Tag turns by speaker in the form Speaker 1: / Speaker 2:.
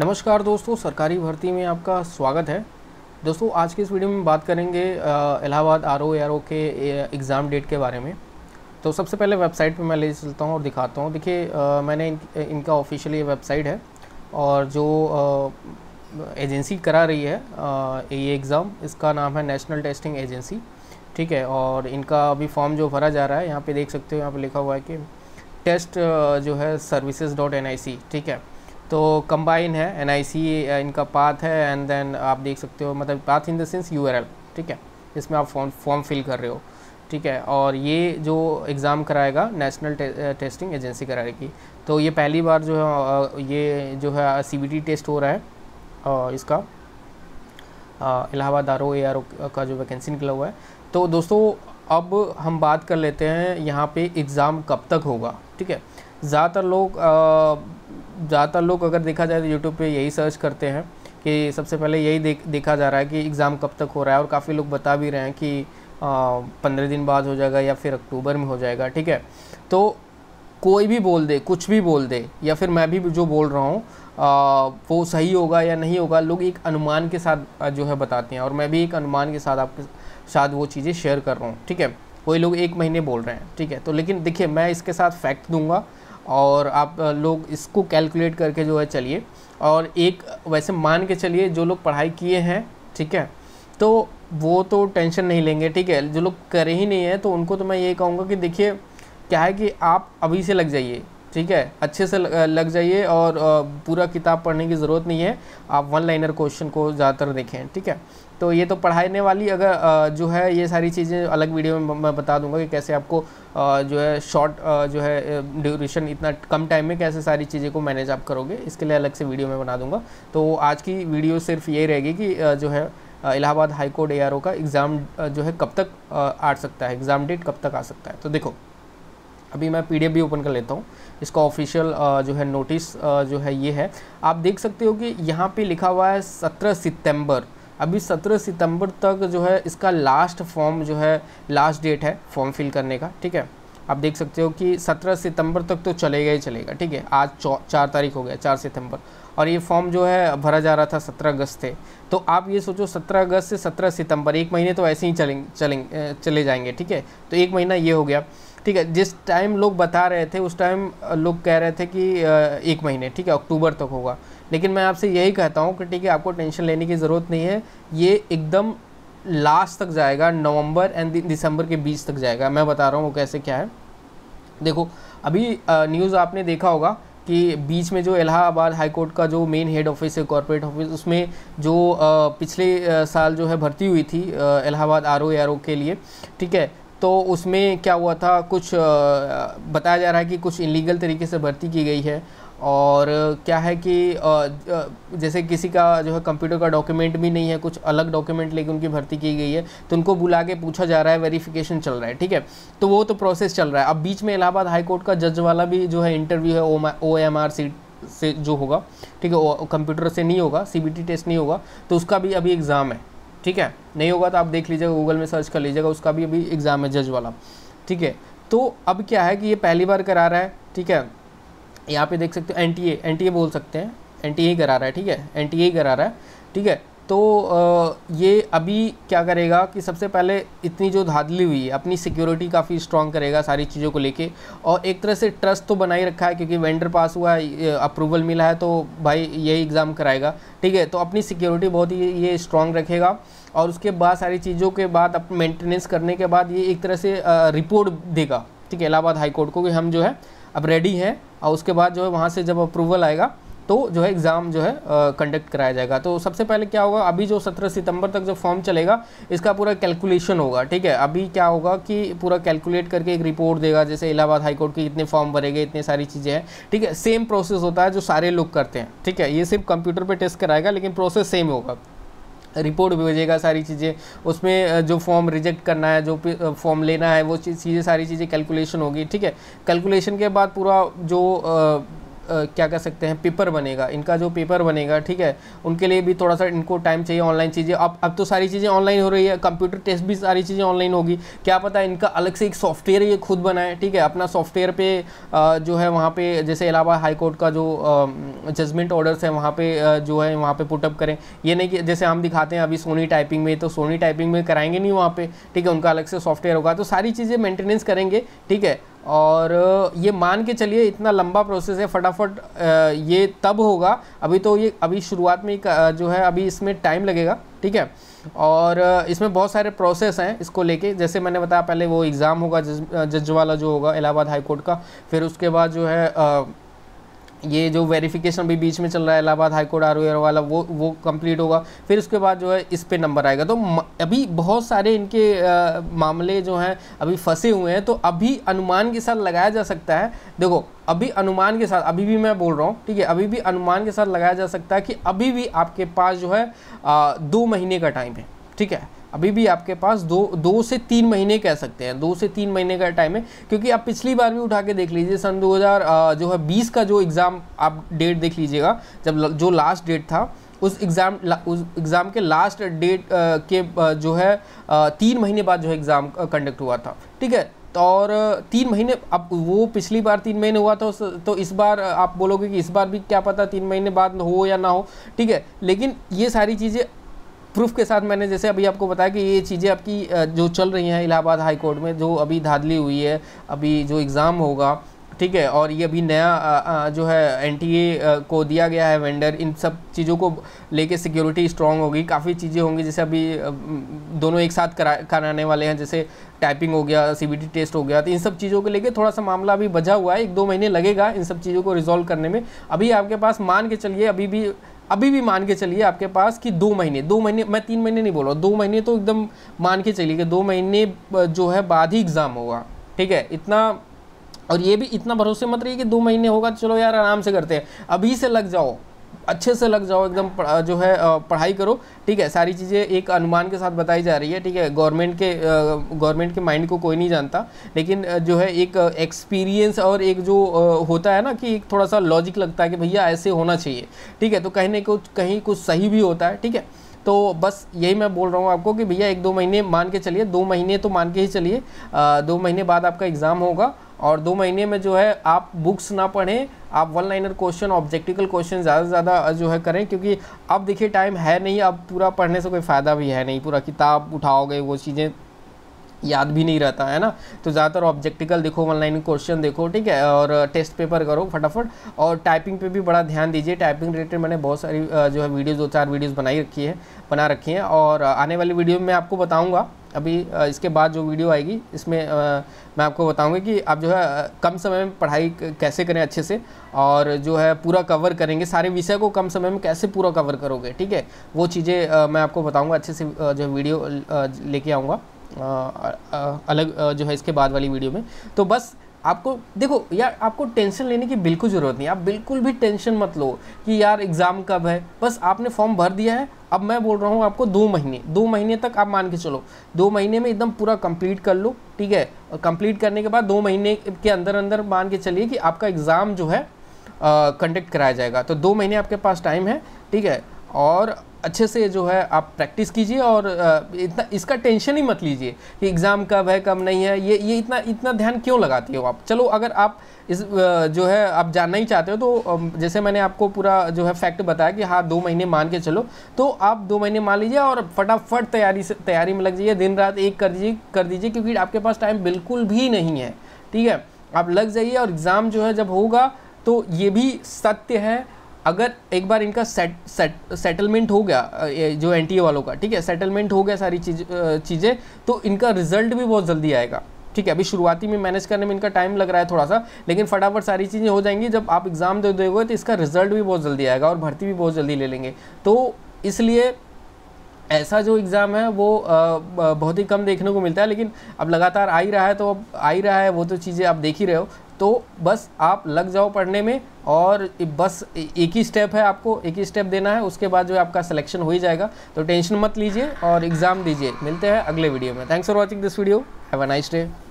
Speaker 1: नमस्कार दोस्तों सरकारी भर्ती में आपका स्वागत है दोस्तों आज के इस वीडियो में बात करेंगे Allahabad R O R O के एग्ज़ाम डेट के बारे में तो सबसे पहले वेबसाइट पे मैं ले चलता हूँ और दिखाता हूँ देखिए मैंने इन, इनका ऑफिशियली वेबसाइट है और जो आ, एजेंसी करा रही है आ, ये एग्ज़ाम इसका नाम है नेशनल टेस्टिंग एजेंसी ठीक है और इनका अभी फॉर्म जो भरा जा रहा है यहाँ पर देख सकते हो यहाँ पर लिखा हुआ है कि टेस्ट जो है services dot N I C ठीक है तो कंबाइन है एन इनका पाथ है एंड देन आप देख सकते हो मतलब path in U R U ठीक है इसमें आप फॉर्म फॉर्म फिल कर रहे हो ठीक है और ये जो एग्ज़ाम कराएगा नेशनल टे, टेस्टिंग एजेंसी कराएगी तो ये पहली बार जो है ये जो है सी टेस्ट हो रहा है आ, इसका Allahabad R O A R O का जो वैकेंसी निकला हुआ है तो दोस्तों अब हम बात कर लेते हैं यहाँ पे एग्ज़ाम कब तक होगा ठीक है ज़्यादातर लोग आ, ज़्यादातर लोग अगर देखा जाए तो यूट्यूब पे यही सर्च करते हैं कि सबसे पहले यही देख देखा जा रहा है कि एग्ज़ाम कब तक हो रहा है और काफ़ी लोग बता भी रहे हैं कि पंद्रह दिन बाद हो जाएगा या फिर अक्टूबर में हो जाएगा ठीक है तो कोई भी बोल दे कुछ भी बोल दे या फिर मैं भी जो बोल रहा हूँ वो सही होगा या नहीं होगा लोग एक अनुमान के साथ जो है बताते हैं और मैं भी एक अनुमान के साथ आपके साथ वो चीज़ें शेयर कर रहा हूँ ठीक है कोई लोग एक महीने बोल रहे हैं ठीक है तो लेकिन देखिए मैं इसके साथ फैक्ट दूंगा और आप लोग इसको कैलकुलेट करके जो है चलिए और एक वैसे मान के चलिए जो लोग पढ़ाई किए हैं ठीक है तो वो तो टेंशन नहीं लेंगे ठीक है जो लोग करे ही नहीं है तो उनको तो मैं ये कहूँगा कि देखिए क्या है कि आप अभी से लग जाइए ठीक है अच्छे से लग जाइए और पूरा किताब पढ़ने की ज़रूरत नहीं है आप वन लाइनर क्वेश्चन को ज़्यादातर देखें ठीक है तो ये तो पढ़ाने वाली अगर जो है ये सारी चीज़ें अलग वीडियो में मैं बता दूंगा कि कैसे आपको जो है शॉर्ट जो है ड्यूरेशन इतना कम टाइम में कैसे सारी चीज़ें को मैनेज आप करोगे इसके लिए अलग से वीडियो में बना दूंगा तो आज की वीडियो सिर्फ ये रहेगी कि जो है इलाहाबाद हाईकोर्ट कोर्ट ए का एग्ज़ाम जो है कब तक आ सकता है एग्ज़ाम डेट कब तक आ सकता है तो देखो अभी मैं पी भी ओपन कर लेता हूँ इसका ऑफिशियल जो है नोटिस जो है ये है आप देख सकते हो कि यहाँ पे लिखा हुआ है सत्रह सितंबर अभी 17 सितंबर तक जो है इसका लास्ट फॉर्म जो है लास्ट डेट है फॉर्म फिल करने का ठीक है आप देख सकते हो कि 17 सितंबर तक तो चलेगा ही चलेगा ठीक है आज चार तारीख हो गया चार सितंबर और ये फॉर्म जो है भरा जा रहा था सत्रह अगस्त से तो आप ये सोचो सत्रह अगस्त से सत्रह सितंबर एक महीने तो ऐसे ही चलें चलें चले जाएंगे ठीक है तो एक महीना ये हो गया ठीक है जिस टाइम लोग बता रहे थे उस टाइम लोग कह रहे थे कि एक महीने ठीक है अक्टूबर तक होगा लेकिन मैं आपसे यही कहता हूँ कि ठीक है आपको टेंशन लेने की ज़रूरत नहीं है ये एकदम लास्ट तक जाएगा नवंबर एंड दिसंबर के बीच तक जाएगा मैं बता रहा हूँ वो कैसे क्या है देखो अभी न्यूज़ आपने देखा होगा कि बीच में जो इलाहाबाद हाई कोर्ट का जो मेन हेड ऑफिस है कॉरपोरेट ऑफिस उसमें जो पिछले साल जो है भर्ती हुई थी Allahabad R O R O के लिए ठीक है तो उसमें क्या हुआ था कुछ बताया जा रहा है कि कुछ इलीगल तरीके से भर्ती की गई है और क्या है कि जैसे किसी का जो है कंप्यूटर का डॉक्यूमेंट भी नहीं है कुछ अलग डॉक्यूमेंट लेके उनकी भर्ती की गई है तो उनको बुला के पूछा जा रहा है वेरिफिकेशन चल रहा है ठीक है तो वो तो प्रोसेस चल रहा है अब बीच में इलाहाबाद हाईकोर्ट का जज वाला भी जो है इंटरव्यू है ओ एम आर सी से जो होगा ठीक है कंप्यूटर से नहीं होगा सी टेस्ट नहीं होगा तो उसका भी अभी एग्ज़ाम है ठीक है नहीं होगा तो आप देख लीजिएगा गूगल में सर्च कर लीजिएगा उसका भी अभी एग्ज़ाम है जज वाला ठीक है तो अब क्या है कि ये पहली बार करा रहा है ठीक है यहाँ पे देख सकते हो N T N T A बोल सकते हैं एन टी ए ही करा रहा है ठीक है एन टी ए ही करा रहा है ठीक है तो ये अभी क्या करेगा कि सबसे पहले इतनी जो धाधली हुई है अपनी सिक्योरिटी काफ़ी स्ट्रॉन्ग करेगा सारी चीज़ों को लेके और एक तरह से ट्रस्ट तो बनाई रखा है क्योंकि वेंडर पास हुआ है अप्रूवल मिला है तो भाई यही एग्ज़ाम कराएगा ठीक है तो अपनी सिक्योरिटी बहुत ही ये स्ट्रॉन्ग रखेगा और उसके बाद सारी चीज़ों के बाद मेंटेनेंस करने के बाद ये एक तरह से रिपोर्ट देगा ठीक है इलाहाबाद हाईकोर्ट को कि हम जो है अब रेडी है और उसके बाद जो है वहाँ से जब अप्रूवल आएगा तो जो है एग्ज़ाम जो है कंडक्ट कराया जाएगा तो सबसे पहले क्या होगा अभी जो 17 सितंबर तक जो फॉर्म चलेगा इसका पूरा कैलकुलेशन होगा ठीक है अभी क्या होगा कि पूरा कैलकुलेट करके एक रिपोर्ट देगा जैसे इलाहाबाद हाईकोर्ट के इतने फॉर्म भरेगे इतनी सारी चीज़ें हैं ठीक है सेम प्रोसेस होता है जो सारे लोग करते हैं ठीक है ये सिर्फ कंप्यूटर पर टेस्ट कराएगा लेकिन प्रोसेस सेम होगा रिपोर्ट भेजेगा सारी चीज़ें उसमें जो फॉर्म रिजेक्ट करना है जो फॉर्म लेना है वो चीज़ सारी चीज़ें कैलकुलेशन होगी ठीक है कैलकुलेशन के बाद पूरा जो क्या कह सकते हैं पेपर बनेगा इनका जो पेपर बनेगा ठीक है उनके लिए भी थोड़ा सा इनको टाइम चाहिए ऑनलाइन चीज़ें अब अब तो सारी चीज़ें ऑनलाइन हो रही है कंप्यूटर टेस्ट भी सारी चीज़ें ऑनलाइन होगी क्या पता इनका अलग से एक सॉफ्टवेयर ये खुद बनाए ठीक है अपना सॉफ्टवेयर पर जो है वहाँ पर जैसे इलाहाबाद हाईकोर्ट का जो जजमेंट ऑर्डर्स है वहाँ पर जो है वहाँ पर पुटअप करें ये नहीं कि जैसे हम दिखाते हैं अभी सोनी टाइपिंग में तो सोनी टाइपिंग में कराएंगे नहीं वहाँ पर ठीक है उनका अलग से सॉफ्टवेयर होगा तो सारी चीज़ें मेंटेनेंस करेंगे ठीक है और ये मान के चलिए इतना लंबा प्रोसेस है फटाफट फटाफट ये तब होगा अभी तो ये अभी शुरुआत में जो है अभी इसमें टाइम लगेगा ठीक है और इसमें बहुत सारे प्रोसेस हैं इसको लेके जैसे मैंने बताया पहले वो एग्ज़ाम होगा जज वाला जो होगा इलाहाबाद हाई कोर्ट का फिर उसके बाद जो है ये जो वेरिफिकेशन भी बीच में चल रहा है इलाहाबाद हाईकोर्ट आर वाला वो वो कंप्लीट होगा फिर उसके बाद जो है इस पर नंबर आएगा तो अभी बहुत सारे इनके आ, मामले जो हैं अभी फंसे हुए हैं तो अभी अनुमान के साथ लगाया जा सकता है देखो अभी अनुमान के साथ अभी भी मैं बोल रहा हूँ ठीक है अभी भी अनुमान के साथ लगाया जा सकता है कि अभी भी आपके पास जो है आ, दो महीने का टाइम है ठीक है अभी भी आपके पास दो दो से तीन महीने कह सकते हैं दो से तीन महीने का टाइम है क्योंकि आप पिछली बार भी उठा के देख लीजिए सन 2000 जो है 20 का जो एग्ज़ाम आप डेट देख लीजिएगा जब जो लास्ट डेट था उस एग्ज़ाम उस एग्ज़ाम के लास्ट डेट के जो है तीन महीने बाद जो है एग्ज़ाम कंडक्ट हुआ था ठीक है तो और तीन महीने अब वो पिछली बार तीन महीने हुआ था तो इस बार आप बोलोगे कि इस बार भी क्या पता तीन महीने बाद हो या ना हो ठीक है लेकिन ये सारी चीज़ें प्रूफ के साथ मैंने जैसे अभी आपको बताया कि ये चीज़ें आपकी जो चल रही हैं इलाहाबाद हाई कोर्ट में जो अभी धाधली हुई है अभी जो एग्ज़ाम होगा ठीक है और ये अभी नया जो है एन को दिया गया है वेंडर इन सब चीज़ों को लेके सिक्योरिटी स्ट्रॉन्ग होगी काफ़ी चीज़ें होंगी जैसे अभी दोनों एक साथ करा कराने वाले हैं जैसे टाइपिंग हो गया सी टेस्ट हो गया तो इन सब चीज़ों को लेके थोड़ा सा मामला अभी बजा हुआ है एक दो महीने लगेगा इन सब चीज़ों को रिजॉल्व करने में अभी आपके पास मान के चलिए अभी भी अभी भी मान के चलिए आपके पास कि दो महीने दो महीने मैं तीन महीने नहीं बोल रहा हूँ दो महीने तो एकदम मान के चलिए कि दो महीने जो है बाद ही एग्ज़ाम होगा ठीक है इतना और ये भी इतना भरोसे मत रहिए कि दो महीने होगा चलो यार आराम से करते हैं अभी से लग जाओ अच्छे से लग जाओ एकदम जो है पढ़ाई करो ठीक है सारी चीज़ें एक अनुमान के साथ बताई जा रही है ठीक है गवर्नमेंट के गवर्नमेंट के माइंड को कोई नहीं जानता लेकिन जो है एक एक्सपीरियंस और एक जो होता है ना कि एक थोड़ा सा लॉजिक लगता है कि भैया ऐसे होना चाहिए ठीक है तो कहीं ना कुछ कहीं कुछ सही भी होता है ठीक है तो बस यही मैं बोल रहा हूँ आपको कि भैया एक दो महीने मान के चलिए दो महीने तो मान के ही चलिए दो महीने बाद आपका एग्ज़ाम होगा और दो महीने में जो है आप बुक्स ना पढ़ें आप one liner question objective question ज़्यादा से ज़्यादा जो है करें क्योंकि अब देखिए टाइम है नहीं अब पूरा पढ़ने से कोई फ़ायदा भी है नहीं पूरा किताब उठाओगे वो चीज़ें याद भी नहीं रहता है ना तो ज़्यादातर ऑब्जेक्टिकल देखो ऑनलाइन क्वेश्चन देखो ठीक है और टेस्ट पेपर करो फटाफट और टाइपिंग पे भी बड़ा ध्यान दीजिए टाइपिंग रिलेटेड मैंने बहुत सारी जो है वीडियोज़ दो चार वीडियोज़ बनाई रखी है बना रखी हैं और आने वाली वीडियो में मैं आपको बताऊँगा अभी इसके बाद जो वीडियो आएगी इसमें मैं आपको बताऊंगा कि आप जो है कम समय में पढ़ाई कैसे करें अच्छे से और जो है पूरा कवर करेंगे सारे विषय को कम समय में कैसे पूरा कवर करोगे ठीक है वो चीज़ें मैं आपको बताऊँगा अच्छे से जो वीडियो लेके आऊँगा अलग जो है इसके बाद वाली वीडियो में तो बस आपको देखो यार आपको टेंशन लेने की बिल्कुल ज़रूरत नहीं आप बिल्कुल भी टेंशन मत लो कि यार एग्ज़ाम कब है बस आपने फॉर्म भर दिया है अब मैं बोल रहा हूँ आपको दो महीने दो महीने तक आप मान के चलो दो महीने में एकदम पूरा कंप्लीट कर लो ठीक है और कंप्लीट करने के बाद दो महीने के अंदर अंदर मान के चलिए कि आपका एग्ज़ाम जो है कंडक्ट कराया जाएगा तो दो महीने आपके पास टाइम है ठीक है और अच्छे से जो है आप प्रैक्टिस कीजिए और इतना इसका टेंशन ही मत लीजिए कि एग्ज़ाम कब है कब नहीं है ये ये इतना इतना ध्यान क्यों लगाती हो आप चलो अगर आप इस जो है आप जानना ही चाहते हो तो जैसे मैंने आपको पूरा जो है फैक्ट बताया कि हाँ दो महीने मान के चलो तो आप दो महीने मान लीजिए और फटाफट तैयारी से तैयारी में लग जाइए दिन रात एक कर दीजिए कर दीजिए क्योंकि आपके पास टाइम बिल्कुल भी नहीं है ठीक है आप लग जाइए और एग्ज़ाम जो है जब होगा तो ये भी सत्य है अगर एक बार इनका सेट सेट सेटलमेंट हो गया जो एन वालों का ठीक है सेटलमेंट हो गया सारी चीज चीज़ें तो इनका रिजल्ट भी बहुत जल्दी आएगा ठीक है अभी शुरुआती में मैनेज करने में इनका टाइम लग रहा है थोड़ा सा लेकिन फटाफट सारी चीज़ें हो जाएंगी जब आप एग्ज़ाम दे दोगे तो इसका रिजल्ट भी बहुत जल्दी आएगा और भर्ती भी बहुत जल्दी ले लेंगे तो इसलिए ऐसा जो एग्ज़ाम है वो बहुत ही कम देखने को मिलता है लेकिन अब लगातार आ ही रहा है तो अब आ ही रहा है वो तो चीज़ें आप देख ही रहे हो तो बस आप लग जाओ पढ़ने में और बस एक ही स्टेप है आपको एक ही स्टेप देना है उसके बाद जो है आपका सिलेक्शन हो ही जाएगा तो टेंशन मत लीजिए और एग्ज़ाम दीजिए मिलते हैं अगले वीडियो में thanks for watching this video have a nice day